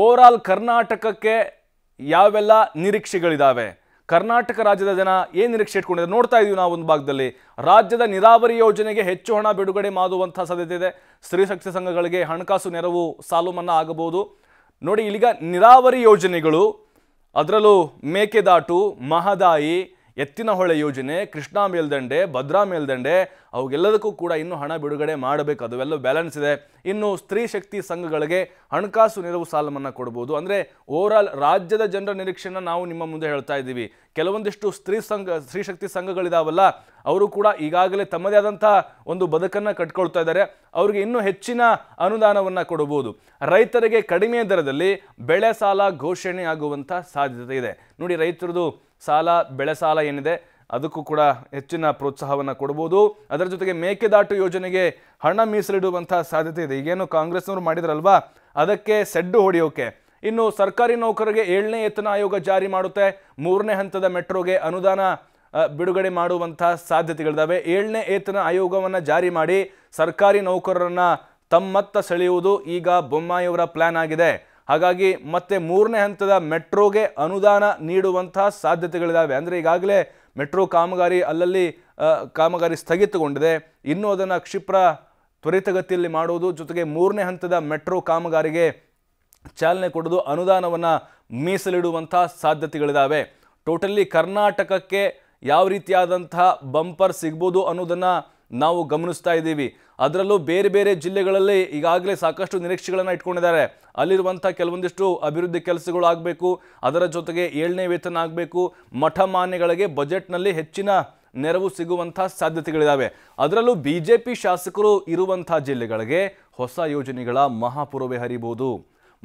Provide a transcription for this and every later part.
over all ಕರ್ನಾಟಕಕ್ಕೆ ಯಾವೆಲ್ಲ ನಿರೀಕ್ಷೆಗಳಿದ್ದಾವೆ ಕರ್ನಾಟಕ ರಾಜ್ಯದ ಜನ ಏನು ನಿರೀಕ್ಷೆ ಇಟ್ಕೊಂಡಿದೆ ನೋಡ್ತಾ ಇದೀವಿ ನಾವು ಒಂದು ಭಾಗದಲ್ಲಿ ರಾಜ್ಯದ ನೀರಾವರಿ ಯೋಜನೆಗೆ ಹೆಚ್ಚು ಹಣ ಬಿಡುಗಡೆ ಮಾಡುವಂತಹ ಸಾಧ್ಯತೆ ಇದೆ ಶಕ್ತಿ ಸಂಘಗಳಿಗೆ ಹಣಕಾಸು ನೆರವು ಸಾಲು ಮನ್ನಾ ಆಗಬಹುದು ನೋಡಿ ಇಲ್ಲಿಗ ನೀರಾವರಿ ಯೋಜನೆಗಳು ಅದರಲ್ಲೂ ಮೇಕೆದಾಟು ಮಹದಾಯಿ ಎತ್ತಿನಹೊಳೆ ಯೋಜನೆ ಕೃಷ್ಣಾ ಮೇಲ್ದಂಡೆ ಭದ್ರಾ ಮೇಲ್ದಂಡೆ ಅವುಗೆಲ್ಲದಕ್ಕೂ ಕೂಡ ಇನ್ನೂ ಹಣ ಬಿಡುಗಡೆ ಮಾಡಬೇಕು ಎಲ್ಲೋ ಬ್ಯಾಲೆನ್ಸ್ ಇದೆ ಇನ್ನು ಸ್ತ್ರೀ ಶಕ್ತಿ ಸಂಘಗಳಿಗೆ ಹಣಕಾಸು ನೆರವು ಸಾಲ ಕೊಡ್ಬೋದು ಅಂದರೆ ಓವರಾಲ್ ರಾಜ್ಯದ ಜನರ ನಿರೀಕ್ಷೆನ ನಾವು ನಿಮ್ಮ ಮುಂದೆ ಹೇಳ್ತಾ ಇದ್ದೀವಿ ಕೆಲವೊಂದಿಷ್ಟು ಸ್ತ್ರೀ ಸಂಘ ಸ್ತ್ರೀ ಶಕ್ತಿ ಸಂಘಗಳಿದಾವಲ್ಲ ಅವರು ಕೂಡ ಈಗಾಗಲೇ ತಮ್ಮದೇ ಆದಂಥ ಒಂದು ಬದುಕನ್ನು ಕಟ್ಕೊಳ್ತಾ ಇದ್ದಾರೆ ಅವರಿಗೆ ಇನ್ನೂ ಹೆಚ್ಚಿನ ಅನುದಾನವನ್ನು ಕೊಡಬಹುದು ರೈತರಿಗೆ ಕಡಿಮೆ ದರದಲ್ಲಿ ಬೆಳೆ ಸಾಲ ಘೋಷಣೆ ಆಗುವಂಥ ಸಾಧ್ಯತೆ ಇದೆ ನೋಡಿ ರೈತರದು ಸಾಲ ಬೆಳೆ ಸಾಲ ಏನಿದೆ ಅದಕ್ಕೂ ಕೂಡ ಹೆಚ್ಚಿನ ಪ್ರೋತ್ಸಾಹವನ್ನು ಕೊಡ್ಬೋದು ಅದರ ಜೊತೆಗೆ ಮೇಕೆದಾಟು ಯೋಜನೆಗೆ ಹಣ ಮೀಸಲಿಡುವಂತಹ ಸಾಧ್ಯತೆ ಇದೆ ಈಗೇನು ಕಾಂಗ್ರೆಸ್ನವರು ಮಾಡಿದ್ರಲ್ವಾ ಅದಕ್ಕೆ ಸೆಡ್ಡು ಹೊಡೆಯೋಕೆ ಇನ್ನು ಸರ್ಕಾರಿ ನೌಕರರಿಗೆ ಏಳನೇ ವೇತನ ಆಯೋಗ ಜಾರಿ ಮಾಡುತ್ತೆ ಮೂರನೇ ಹಂತದ ಮೆಟ್ರೋಗೆ ಅನುದಾನ ಬಿಡುಗಡೆ ಮಾಡುವಂಥ ಸಾಧ್ಯತೆಗಳಿದ್ದಾವೆ ಏಳನೇ ಏತನ ಆಯೋಗವನ್ನು ಜಾರಿ ಮಾಡಿ ಸರ್ಕಾರಿ ನೌಕರರನ್ನು ತಮ್ಮತ್ತ ಸೆಳೆಯುವುದು ಈಗ ಬೊಮ್ಮಾಯಿಯವರ ಪ್ಲ್ಯಾನ್ ಆಗಿದೆ ಹಾಗಾಗಿ ಮತ್ತೆ ಮೂರನೇ ಹಂತದ ಮೆಟ್ರೋಗೆ ಅನುದಾನ ನೀಡುವಂಥ ಸಾಧ್ಯತೆಗಳಿದ್ದಾವೆ ಅಂದರೆ ಈಗಾಗಲೇ ಮೆಟ್ರೋ ಕಾಮಗಾರಿ ಅಲ್ಲಲ್ಲಿ ಕಾಮಗಾರಿ ಸ್ಥಗಿತಗೊಂಡಿದೆ ಇನ್ನೂ ಅದನ್ನು ಕ್ಷಿಪ್ರ ತ್ವರಿತಗತಿಯಲ್ಲಿ ಮಾಡುವುದು ಜೊತೆಗೆ ಮೂರನೇ ಹಂತದ ಮೆಟ್ರೋ ಕಾಮಗಾರಿಗೆ ಚಾಲನೆ ಕೊಡೋದು ಅನುದಾನವನ್ನು ಮೀಸಲಿಡುವಂಥ ಸಾಧ್ಯತೆಗಳಿದ್ದಾವೆ ಟೋಟಲಿ ಕರ್ನಾಟಕಕ್ಕೆ ಯಾವ ರೀತಿಯಾದಂಥ ಬಂಪರ್ ಸಿಗ್ಬೋದು ಅನ್ನೋದನ್ನು ನಾವು ಗಮನಿಸ್ತಾ ಇದ್ದೀವಿ ಅದರಲ್ಲೂ ಬೇರೆ ಬೇರೆ ಜಿಲ್ಲೆಗಳಲ್ಲಿ ಈಗಾಗಲೇ ಸಾಕಷ್ಟು ನಿರೀಕ್ಷೆಗಳನ್ನು ಇಟ್ಕೊಂಡಿದ್ದಾರೆ ಅಲ್ಲಿರುವಂಥ ಕೆಲವೊಂದಿಷ್ಟು ಅಭಿವೃದ್ಧಿ ಕೆಲಸಗಳು ಆಗಬೇಕು ಅದರ ಜೊತೆಗೆ ಏಳನೇ ವೇತನ ಆಗಬೇಕು ಮಠ ಮಾನ್ಯಗಳಿಗೆ ಬಜೆಟ್ನಲ್ಲಿ ಹೆಚ್ಚಿನ ನೆರವು ಸಿಗುವಂಥ ಸಾಧ್ಯತೆಗಳಿದ್ದಾವೆ ಅದರಲ್ಲೂ ಬಿ ಜೆ ಪಿ ಶಾಸಕರು ಇರುವಂಥ ಜಿಲ್ಲೆಗಳಿಗೆ ಹೊಸ ಯೋಜನೆಗಳ ಮಹಾಪುರವೇ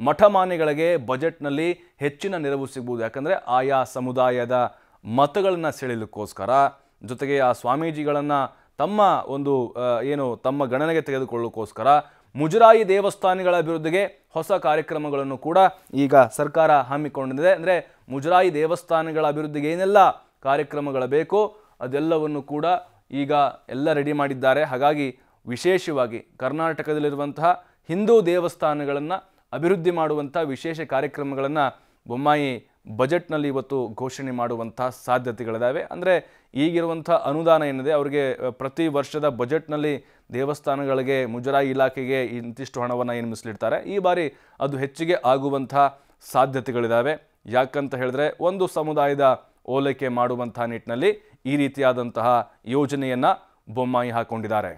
ಮಠ ಮಾನ್ಯಗಳಿಗೆ ಬಜೆಟ್ನಲ್ಲಿ ಹೆಚ್ಚಿನ ನೆರವು ಸಿಗ್ಬೋದು ಯಾಕಂದರೆ ಆಯಾ ಸಮುದಾಯದ ಮತಗಳನ್ನು ಸೆಳೆಯಲಿಕ್ಕೋಸ್ಕರ ಜೊತೆಗೆ ಆ ಸ್ವಾಮೀಜಿಗಳನ್ನು ತಮ್ಮ ಒಂದು ಏನು ತಮ್ಮ ಗಣನೆಗೆ ತೆಗೆದುಕೊಳ್ಳೋಕ್ಕೋಸ್ಕರ ಮುಜರಾಯಿ ದೇವಸ್ಥಾನಗಳ ಅಭಿವೃದ್ಧಿಗೆ ಹೊಸ ಕಾರ್ಯಕ್ರಮಗಳನ್ನು ಕೂಡ ಈಗ ಸರ್ಕಾರ ಹಮ್ಮಿಕೊಂಡಿದೆ ಅಂದರೆ ಮುಜರಾಯಿ ದೇವಸ್ಥಾನಗಳ ಅಭಿವೃದ್ಧಿಗೆ ಏನೆಲ್ಲ ಕಾರ್ಯಕ್ರಮಗಳು ಬೇಕೋ ಅದೆಲ್ಲವನ್ನು ಕೂಡ ಈಗ ಎಲ್ಲ ರೆಡಿ ಮಾಡಿದ್ದಾರೆ ಹಾಗಾಗಿ ವಿಶೇಷವಾಗಿ ಕರ್ನಾಟಕದಲ್ಲಿರುವಂತಹ ಹಿಂದೂ ದೇವಸ್ಥಾನಗಳನ್ನು ಅಭಿವೃದ್ಧಿ ಮಾಡುವಂಥ ವಿಶೇಷ ಕಾರ್ಯಕ್ರಮಗಳನ್ನು ಬೊಮ್ಮಾಯಿ ಬಜೆಟ್ನಲ್ಲಿ ಇವತ್ತು ಘೋಷಣೆ ಮಾಡುವಂಥ ಸಾಧ್ಯತೆಗಳಿದ್ದಾವೆ ಅಂದರೆ ಈಗಿರುವಂಥ ಅನುದಾನ ಏನಿದೆ ಅವರಿಗೆ ಪ್ರತಿ ವರ್ಷದ ಬಜೆಟ್ನಲ್ಲಿ ದೇವಸ್ಥಾನಗಳಿಗೆ ಮುಜರಾಯಿ ಇಲಾಖೆಗೆ ಇಂತಿಷ್ಟು ಹಣವನ್ನು ಏನು ಮೀಸಲಿಡ್ತಾರೆ ಈ ಬಾರಿ ಅದು ಹೆಚ್ಚಿಗೆ ಆಗುವಂಥ ಸಾಧ್ಯತೆಗಳಿದ್ದಾವೆ ಯಾಕಂತ ಹೇಳಿದ್ರೆ ಒಂದು ಸಮುದಾಯದ ಓಲೈಕೆ ಮಾಡುವಂಥ ನಿಟ್ಟಿನಲ್ಲಿ ಈ ರೀತಿಯಾದಂತಹ ಯೋಜನೆಯನ್ನು ಬೊಮ್ಮಾಯಿ ಹಾಕ್ಕೊಂಡಿದ್ದಾರೆ